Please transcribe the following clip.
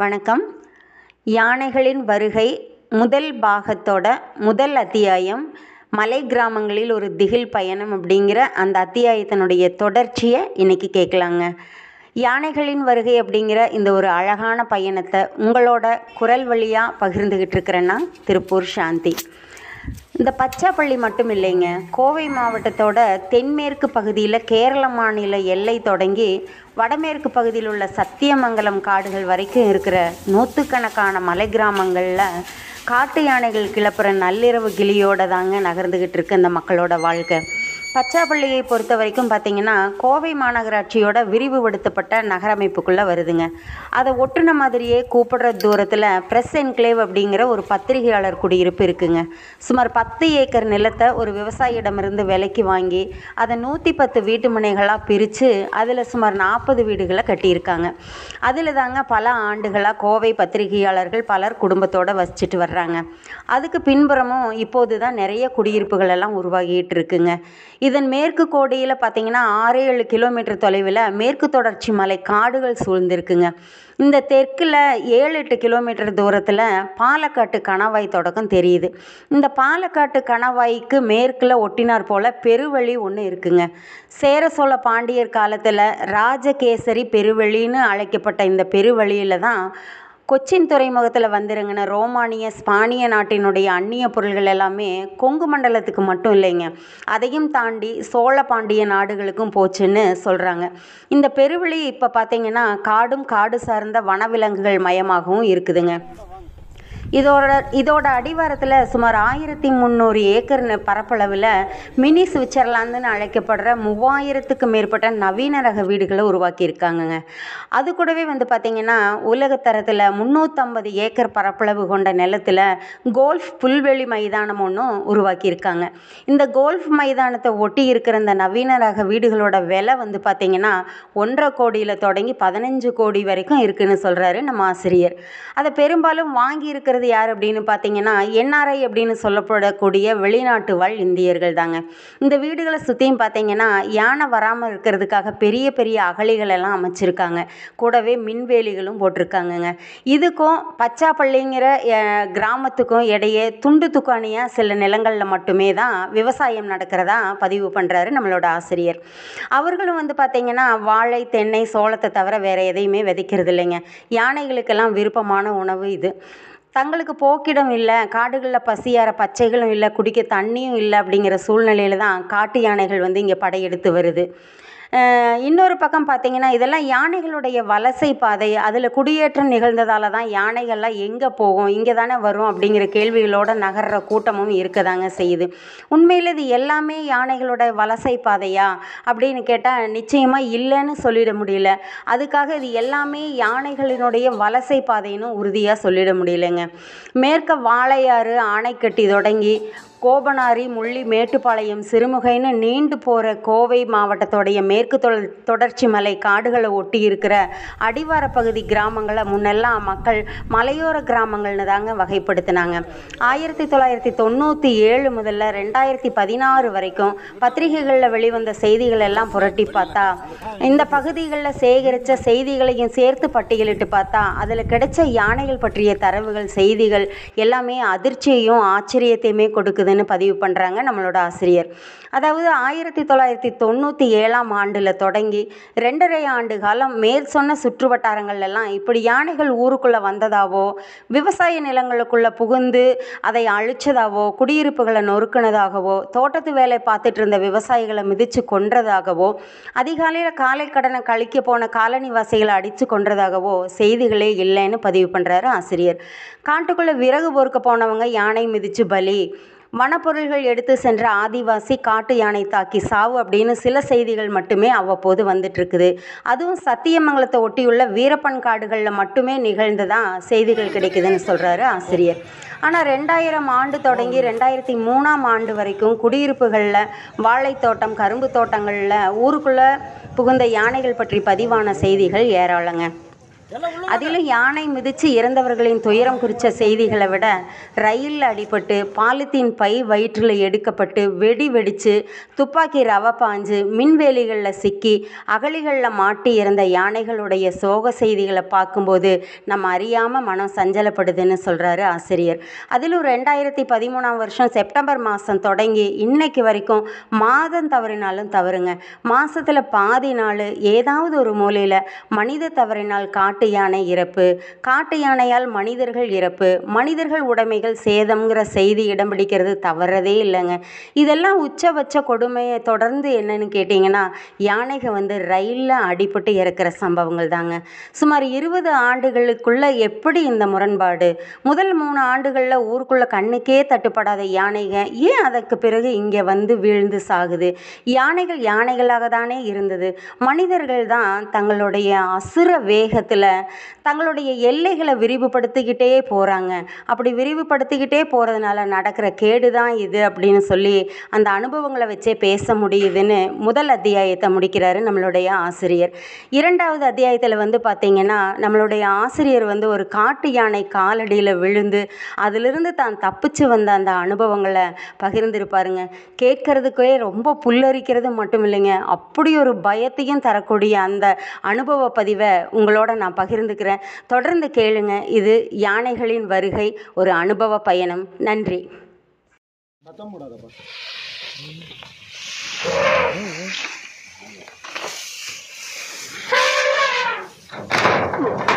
வணக்கம் யானைகளின் வருகை முதல் பாகத்தோட முதல் அத்தியாயம் மலை கிராமங்களில் ஒரு திகில் பயணம் அப்படிங்கிற அந்த அத்தியாயத்தினுடைய தொடர்ச்சியை இன்றைக்கி கேட்கலாங்க யானைகளின் வருகை அப்படிங்கிற இந்த ஒரு அழகான பயணத்தை உங்களோட குரல் வழியாக பகிர்ந்துக்கிட்டு இருக்கிறேன்னா திருப்பூர் சாந்தி இந்த பச்சாப்பள்ளி மட்டும் இல்லைங்க கோவை மாவட்டத்தோட தென்மேற்கு பகுதியில் கேரள மாநில எல்லை தொடங்கி வடமேற்கு பகுதியில் உள்ள சத்தியமங்கலம் காடுகள் வரைக்கும் இருக்கிற நூற்றுக்கணக்கான மலை கிராமங்களில் காட்டு யானைகள் கிளப்புற நள்ளிரவு கிளியோட தாங்க நகர்ந்துக்கிட்டு இருக்கு இந்த மக்களோட வாழ்க்கை பச்சாப்பள்ளியை பொறுத்த வரைக்கும் பார்த்தீங்கன்னா கோவை மாநகராட்சியோட விரிவுபடுத்தப்பட்ட நகரமைப்புக்குள்ளே வருதுங்க அதை ஒட்டுன மாதிரியே கூப்பிடுற தூரத்தில் ப்ரெஸ் என்க்ளேவ் அப்படிங்கிற ஒரு பத்திரிகையாளர் குடியிருப்பு இருக்குங்க சுமார் பத்து ஏக்கர் நிலத்தை ஒரு விவசாயியிடமிருந்து விலைக்கு வாங்கி அதை நூற்றி பத்து வீட்டு மனைகளாக பிரித்து அதில் சுமார் நாற்பது வீடுகளை கட்டியிருக்காங்க அதில் தாங்க பல ஆண்டுகளாக கோவை பத்திரிகையாளர்கள் பலர் குடும்பத்தோடு வசிச்சுட்டு வர்றாங்க அதுக்கு பின்புறமும் இப்போது தான் நிறைய குடியிருப்புகள் எல்லாம் உருவாகிட்டு இருக்குங்க இதன் மேற்கு கோடியில் பார்த்தீங்கன்னா ஆறு ஏழு கிலோமீட்டர் தொலைவில் மேற்கு தொடர்ச்சி மலை காடுகள் சூழ்ந்திருக்குங்க இந்த தெற்கில் ஏழு எட்டு கிலோமீட்டர் தூரத்தில் பாலக்காட்டு கணவாய் தொடக்கம் தெரியுது இந்த பாலக்காட்டு கணவாய்க்கு மேற்கில் ஒட்டினார் போல் பெருவழி ஒன்று இருக்குங்க சேர சோழ பாண்டியர் காலத்தில் ராஜகேசரி பெருவழின்னு அழைக்கப்பட்ட இந்த பெருவழியில் தான் கொச்சின் துறைமுகத்தில் வந்துருங்கன்னு ரோமானிய ஸ்பானிய நாட்டினுடைய அந்நிய பொருள்கள் எல்லாமே கொங்கு மண்டலத்துக்கு மட்டும் இல்லைங்க அதையும் தாண்டி சோழ பாண்டிய நாடுகளுக்கும் போச்சுன்னு சொல்கிறாங்க இந்த பெருவெளி இப்போ பார்த்தீங்கன்னா காடும் காடு சார்ந்த வனவிலங்குகள் மயமாகவும் இருக்குதுங்க இதோட இதோட அடிவாரத்தில் சுமார் ஆயிரத்தி முந்நூறு ஏக்கர் பரப்பளவில் மினி சுவிட்சர்லாந்துன்னு அழைக்கப்படுற மூவாயிரத்துக்கு மேற்பட்ட நவீன ரக வீடுகளை உருவாக்கியிருக்காங்கங்க அது கூடவே வந்து பார்த்திங்கன்னா உலகத்தரத்தில் முந்நூற்றம்பது ஏக்கர் பரப்பளவு கொண்ட நிலத்தில் கோல்ஃப் புல்வெளி மைதானம் ஒன்றும் உருவாக்கியிருக்காங்க இந்த கோல்ஃப் மைதானத்தை ஒட்டி இருக்கிற இந்த நவீன ரக வீடுகளோட விலை வந்து பார்த்திங்கன்னா ஒன்றரை கோடியில் தொடங்கி பதினஞ்சு கோடி வரைக்கும் இருக்குதுன்னு சொல்கிறாரு நம்ம ஆசிரியர் அதை பெரும்பாலும் வாங்கியிருக்கிறது இருக்கிறது யார் அப்படின்னு பார்த்தீங்கன்னா என்ஆர்ஐ அப்படின்னு சொல்லப்படக்கூடிய வெளிநாட்டு வாழ் இந்தியர்கள் தாங்க இந்த வீடுகளை சுற்றியும் பார்த்தீங்கன்னா யானை வராமல் இருக்கிறதுக்காக பெரிய பெரிய அகழிகள் எல்லாம் அமைச்சிருக்காங்க கூடவே மின்வேலிகளும் போட்டிருக்காங்கங்க இதுக்கும் பச்சாப்பள்ளிங்கிற கிராமத்துக்கும் இடையே துண்டு துக்கானியாக சில நிலங்களில் மட்டுமே தான் விவசாயம் நடக்கிறதா பதிவு பண்ணுறாரு நம்மளோட ஆசிரியர் அவர்களும் வந்து பார்த்திங்கன்னா வாழை தென்னை சோளத்தை தவிர வேறு எதையுமே விதைக்கிறது இல்லைங்க யானைகளுக்கெல்லாம் விருப்பமான உணவு இது தங்களுக்கு போக்கிடம் இல்லை காடுகளில் பசியாற பச்சைகளும் இல்லை குடிக்க தண்ணியும் இல்லை அப்படிங்கிற சூழ்நிலையில் தான் காட்டு யானைகள் வந்து இங்கே படையெடுத்து வருது இன்னொரு பக்கம் பார்த்தீங்கன்னா இதெல்லாம் யானைகளுடைய வலசை பாதை அதில் குடியேற்றம் நிகழ்ந்ததால் தான் யானைகள்லாம் எங்கே போகும் இங்கே தானே வரும் அப்படிங்கிற கேள்விகளோட நகர்ற கூட்டமும் இருக்க தாங்க செய்யுது உண்மையில் இது எல்லாமே யானைகளோட வலசை பாதையா அப்படின்னு கேட்டால் நிச்சயமாக இல்லைன்னு சொல்லிட முடியல அதுக்காக இது எல்லாமே யானைகளினுடைய வலசை பாதைன்னு உறுதியாக சொல்லிட முடியலைங்க மேற்க வாழையாறு ஆணைக்கட்டி தொடங்கி கோபனாரி முள்ளி மேட்டுப்பாளையம் சிறுமுகைன்னு நீண்டு போகிற கோவை மாவட்டத்தோடைய மேற்கு தொடர்ச்சி மலை காடுகளை ஒட்டி இருக்கிற அடிவார பகுதி கிராமங்களை முன்னெல்லாம் மக்கள் மலையோர கிராமங்கள்னு தாங்க வகைப்படுத்தினாங்க ஆயிரத்தி தொள்ளாயிரத்தி தொண்ணூற்றி ஏழு முதல்ல ரெண்டாயிரத்தி பதினாறு வரைக்கும் பத்திரிகைகளில் வெளிவந்த செய்திகள் எல்லாம் புரட்டி பார்த்தா இந்த பகுதிகளில் சேகரித்த செய்திகளையும் சேர்த்து பட்டியலிட்டு பார்த்தா அதில் கிடைச்ச யானைகள் பற்றிய தரவுகள் செய்திகள் எல்லாமே அதிர்ச்சியையும் ஆச்சரியத்தையுமே கொடுக்குது இருக்குதுன்னு பதிவு பண்ணுறாங்க நம்மளோட ஆசிரியர் அதாவது ஆயிரத்தி தொள்ளாயிரத்தி தொண்ணூற்றி ஏழாம் ஆண்டில் தொடங்கி ரெண்டரை ஆண்டு காலம் மேற்சொன்ன சுற்று வட்டாரங்கள்லாம் இப்படி யானைகள் ஊருக்குள்ளே வந்ததாவோ விவசாய நிலங்களுக்குள்ளே புகுந்து அதை அழிச்சதாவோ குடியிருப்புகளை நொறுக்கினதாகவோ தோட்டத்து வேலை பார்த்துட்டு இருந்த விவசாயிகளை மிதித்து கொன்றதாகவோ அதிகாலையில் காலை கடனை கழிக்க போன காலனிவாசிகளை அடித்து கொன்றதாகவோ செய்திகளே இல்லைன்னு பதிவு பண்ணுறாரு ஆசிரியர் காட்டுக்குள்ளே விறகு பொறுக்க போனவங்க யானை மிதித்து பலி வனப்பொருள்கள் எடுத்து சென்ற ஆதிவாசி காட்டு யானை தாக்கி சாவு அப்படின்னு சில செய்திகள் மட்டுமே அவ்வப்போது வந்துட்டுருக்குது அதுவும் சத்தியமங்கலத்தை ஒட்டியுள்ள வீரப்பன் காடுகளில் மட்டுமே நிகழ்ந்ததாக செய்திகள் கிடைக்குதுன்னு சொல்கிறாரு ஆசிரியர் ஆனால் ரெண்டாயிரம் ஆண்டு தொடங்கி ரெண்டாயிரத்தி மூணாம் ஆண்டு வரைக்கும் குடியிருப்புகளில் வாழைத்தோட்டம் கரும்பு தோட்டங்களில் ஊருக்குள்ளே புகுந்த யானைகள் பற்றி பதிவான செய்திகள் ஏராளங்க அதிலும் யானை மிதித்து இறந்தவர்களின் துயரம் குறித்த செய்திகளை விட ரயிலில் அடிபட்டு பாலித்தீன் பை வயிற்றில் எடுக்கப்பட்டு வெடி வெடித்து துப்பாக்கி ரவ பாஞ்சு மின்வேலிகளில் சிக்கி அகழிகளில் மாட்டி இறந்த யானைகளுடைய சோக செய்திகளை பார்க்கும்போது நம்ம அறியாமல் மனம் சஞ்சலப்படுதுன்னு சொல்கிறாரு ஆசிரியர் அதிலும் ரெண்டாயிரத்தி பதிமூணாம் வருஷம் செப்டம்பர் மாதம் தொடங்கி இன்னைக்கு வரைக்கும் மாதம் தவறினாலும் தவறுங்க மாதத்தில் பாதி நாள் ஏதாவது ஒரு மூலையில் மனித தவறினால் காட்டு காட்டு யானை இறப்பு காட்டு யானையால் மனிதர்கள் இறப்பு மனிதர்கள் உடைமைகள் சேதம்ங்கிற செய்தி இடம் பிடிக்கிறது தவறதே இல்லைங்க இதெல்லாம் உச்சபட்ச கொடுமையை தொடர்ந்து என்னன்னு கேட்டிங்கன்னா யானைகள் வந்து ரயிலில் அடிபட்டு இறக்கிற சம்பவங்கள் தாங்க சுமார் இருபது ஆண்டுகளுக்குள்ளே எப்படி இந்த முரண்பாடு முதல் மூணு ஆண்டுகளில் ஊருக்குள்ளே கண்ணுக்கே தட்டுப்படாத யானைகள் ஏன் அதற்கு பிறகு இங்கே வந்து வீழ்ந்து சாகுது யானைகள் யானைகளாக தானே இருந்தது மனிதர்கள் தான் தங்களுடைய அசுர வேகத்தில் தங்களுடைய எல்லைகளை விரிவுபடுத்திக்கிட்டே போகிறாங்க அப்படி விரிவுபடுத்திக்கிட்டே போகிறதுனால நடக்கிற கேடு தான் இது அப்படின்னு சொல்லி அந்த அனுபவங்களை வச்சே பேச முடியுதுன்னு முதல் அத்தியாயத்தை முடிக்கிறாரு நம்மளுடைய ஆசிரியர் இரண்டாவது அத்தியாயத்தில் வந்து பார்த்திங்கன்னா நம்மளுடைய ஆசிரியர் வந்து ஒரு காட்டு யானை காலடியில் விழுந்து அதிலிருந்து தான் தப்பிச்சு வந்த அந்த அனுபவங்களை பகிர்ந்திருப்பாருங்க கேட்கறதுக்கே ரொம்ப புல்லரிக்கிறது மட்டும் இல்லைங்க அப்படி ஒரு பயத்தையும் தரக்கூடிய அந்த அனுபவ பதிவை உங்களோட நான் நான் பகிர்ந்துக்கிறேன் தொடர்ந்து கேளுங்க இது யானைகளின் வருகை ஒரு அனுபவ பயணம் நன்றி Thank you.